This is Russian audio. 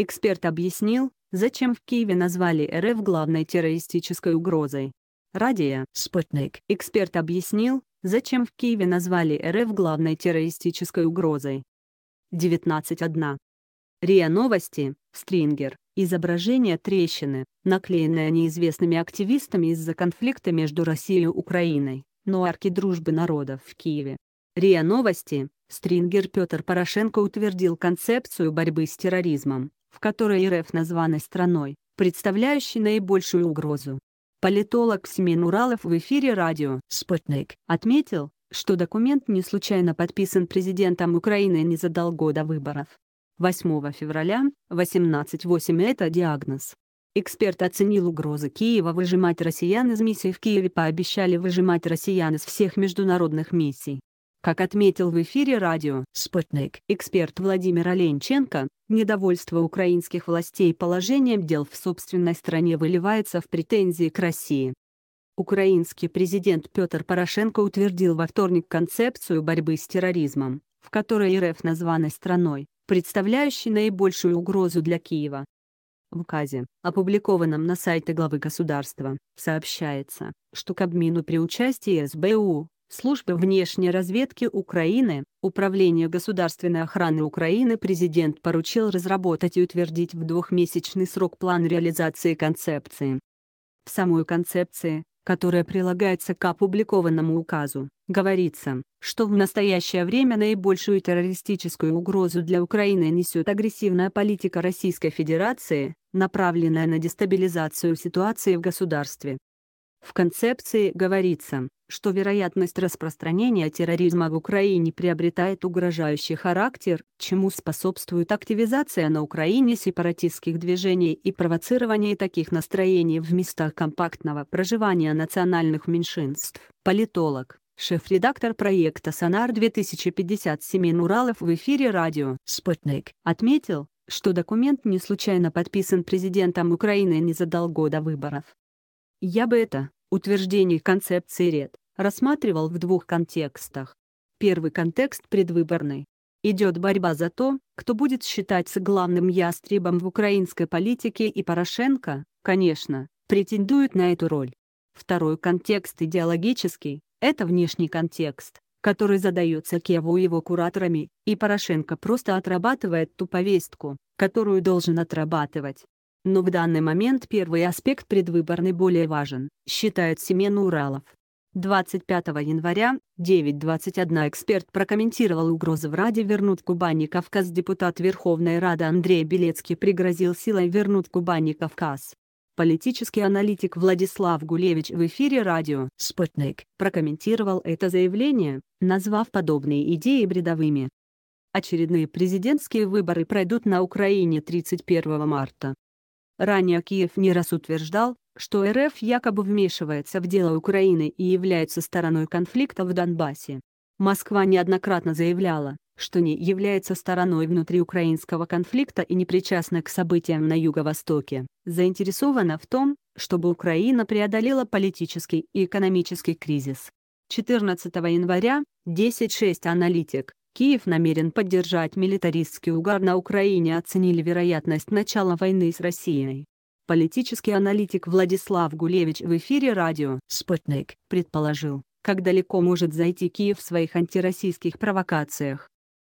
Эксперт объяснил, зачем в Киеве назвали РФ главной террористической угрозой. Радия «Спутник». Эксперт объяснил, зачем в Киеве назвали РФ главной террористической угрозой. 19.1. РИА Новости, Стрингер. Изображение трещины, наклеенное неизвестными активистами из-за конфликта между Россией и Украиной, но арки дружбы народов в Киеве. РИА Новости, Стрингер Петр Порошенко утвердил концепцию борьбы с терроризмом, в которой РФ названа страной, представляющей наибольшую угрозу. Политолог Семен Уралов в эфире радио «Спутник» отметил, что документ не случайно подписан президентом Украины незадолго до выборов. 8 февраля, 18.8 это диагноз. Эксперт оценил угрозы Киева выжимать россиян из миссий в Киеве пообещали выжимать россиян из всех международных миссий. Как отметил в эфире радио «Спутник» эксперт Владимир Оленченко, недовольство украинских властей положением дел в собственной стране выливается в претензии к России. Украинский президент Петр Порошенко утвердил во вторник концепцию борьбы с терроризмом, в которой РФ названа страной, представляющей наибольшую угрозу для Киева. В указе, опубликованном на сайте главы государства, сообщается, что Кабмину при участии СБУ, Службы внешней разведки Украины, Управлению государственной охраны Украины президент поручил разработать и утвердить в двухмесячный срок план реализации концепции. В самой концепции, которая прилагается к опубликованному указу, говорится, что в настоящее время наибольшую террористическую угрозу для Украины несет агрессивная политика Российской Федерации, направленная на дестабилизацию ситуации в государстве. В концепции говорится, что вероятность распространения терроризма в Украине приобретает угрожающий характер, чему способствует активизация на Украине сепаратистских движений и провоцирование таких настроений в местах компактного проживания национальных меньшинств. Политолог, шеф-редактор проекта «Сонар-2050» Семен Уралов в эфире радио «Спутник» отметил, что документ не случайно подписан президентом Украины незадолго до выборов. Я бы это утверждение концепции ред рассматривал в двух контекстах. Первый контекст предвыборный. Идет борьба за то, кто будет считаться главным ястребом в украинской политике и Порошенко, конечно, претендует на эту роль. Второй контекст идеологический – это внешний контекст, который задается Киеву и его кураторами, и Порошенко просто отрабатывает ту повестку, которую должен отрабатывать но в данный момент первый аспект предвыборный более важен, считает Семен Уралов. 25 января, 9.21 эксперт прокомментировал угрозы в Раде вернуть Кубани Кавказ. Депутат Верховной Рады Андрей Белецкий пригрозил силой вернуть Кубани Кавказ. Политический аналитик Владислав Гулевич в эфире радио «Спутник» прокомментировал это заявление, назвав подобные идеи бредовыми. Очередные президентские выборы пройдут на Украине 31 марта. Ранее Киев не раз утверждал, что РФ якобы вмешивается в дело Украины и является стороной конфликта в Донбассе. Москва неоднократно заявляла, что не является стороной внутриукраинского конфликта и не причастна к событиям на Юго-Востоке, заинтересована в том, чтобы Украина преодолела политический и экономический кризис. 14 января 10.6 аналитик Киев намерен поддержать милитаристский угар на Украине оценили вероятность начала войны с Россией. Политический аналитик Владислав Гулевич в эфире радио «Спутник» предположил, как далеко может зайти Киев в своих антироссийских провокациях.